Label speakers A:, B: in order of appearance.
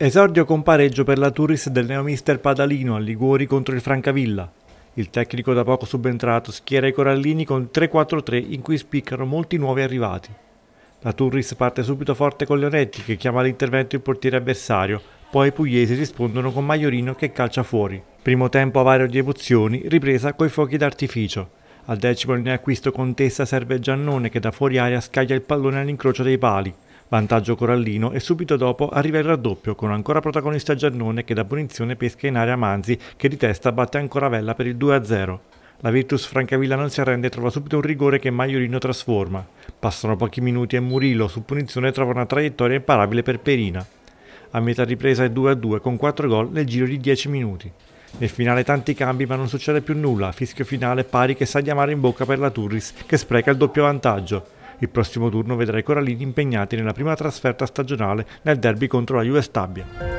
A: Esordio con pareggio per la Turris del neo mister Padalino a Liguori contro il Francavilla. Il tecnico da poco subentrato schiera i Corallini con 3-4-3 in cui spiccano molti nuovi arrivati. La Turris parte subito forte con Leonetti che chiama all'intervento il portiere avversario, poi i pugliesi rispondono con Maiorino che calcia fuori. Primo tempo a vario di emozioni, ripresa coi fuochi d'artificio. Al decimo il neacquisto Tessa serve Giannone che da fuori aria scaglia il pallone all'incrocio dei pali. Vantaggio corallino e subito dopo arriva il raddoppio con ancora protagonista Giannone che da punizione pesca in area Manzi che di testa batte ancora Vella per il 2-0. La Virtus Francavilla non si arrende e trova subito un rigore che Maiorino trasforma. Passano pochi minuti e Murillo su punizione trova una traiettoria imparabile per Perina. A metà ripresa è 2-2 con 4 gol nel giro di 10 minuti. Nel finale tanti cambi ma non succede più nulla, fischio finale pari che sa di amare in bocca per la Turris che spreca il doppio vantaggio. Il prossimo turno vedrà i corallini impegnati nella prima trasferta stagionale nel derby contro la Juve Stabia.